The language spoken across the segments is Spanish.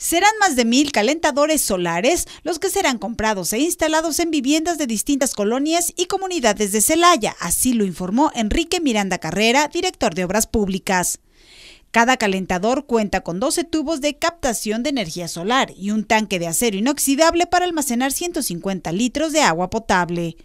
Serán más de mil calentadores solares los que serán comprados e instalados en viviendas de distintas colonias y comunidades de Celaya, así lo informó Enrique Miranda Carrera, director de Obras Públicas. Cada calentador cuenta con 12 tubos de captación de energía solar y un tanque de acero inoxidable para almacenar 150 litros de agua potable.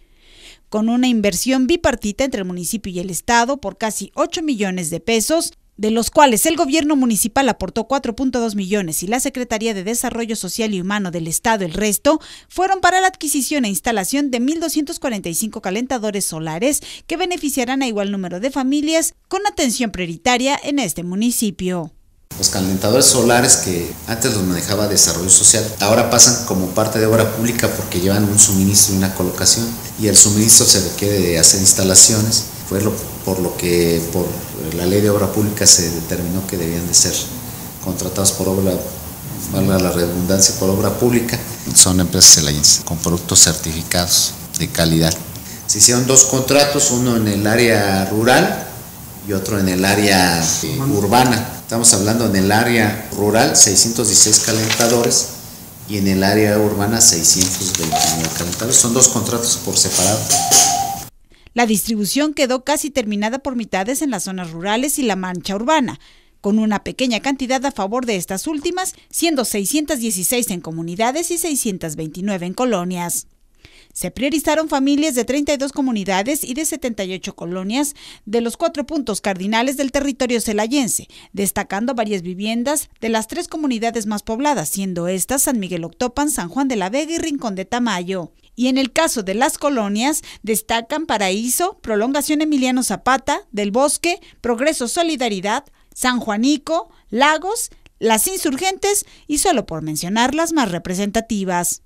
Con una inversión bipartita entre el municipio y el Estado por casi 8 millones de pesos, de los cuales el gobierno municipal aportó 4.2 millones y la Secretaría de Desarrollo Social y Humano del Estado el resto, fueron para la adquisición e instalación de 1.245 calentadores solares que beneficiarán a igual número de familias con atención prioritaria en este municipio. Los calentadores solares que antes los manejaba Desarrollo Social, ahora pasan como parte de obra pública porque llevan un suministro y una colocación y el suministro se requiere de hacer instalaciones fue por lo que por la ley de obra pública se determinó que debían de ser contratados por obra, valga la redundancia, por obra pública. Son empresas con productos certificados de calidad. Se hicieron dos contratos, uno en el área rural y otro en el área eh, urbana. Estamos hablando en el área rural 616 calentadores y en el área urbana 629 calentadores. Son dos contratos por separado. La distribución quedó casi terminada por mitades en las zonas rurales y la mancha urbana, con una pequeña cantidad a favor de estas últimas, siendo 616 en comunidades y 629 en colonias. Se priorizaron familias de 32 comunidades y de 78 colonias de los cuatro puntos cardinales del territorio celayense, destacando varias viviendas de las tres comunidades más pobladas, siendo estas San Miguel Octopan, San Juan de la Vega y Rincón de Tamayo. Y en el caso de las colonias, destacan Paraíso, Prolongación Emiliano Zapata, Del Bosque, Progreso Solidaridad, San Juanico, Lagos, Las Insurgentes y solo por mencionar las más representativas.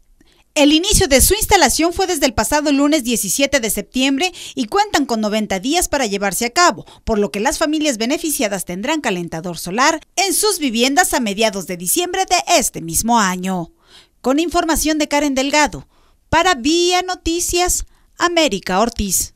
El inicio de su instalación fue desde el pasado lunes 17 de septiembre y cuentan con 90 días para llevarse a cabo, por lo que las familias beneficiadas tendrán calentador solar en sus viviendas a mediados de diciembre de este mismo año. Con información de Karen Delgado, para Vía Noticias, América Ortiz.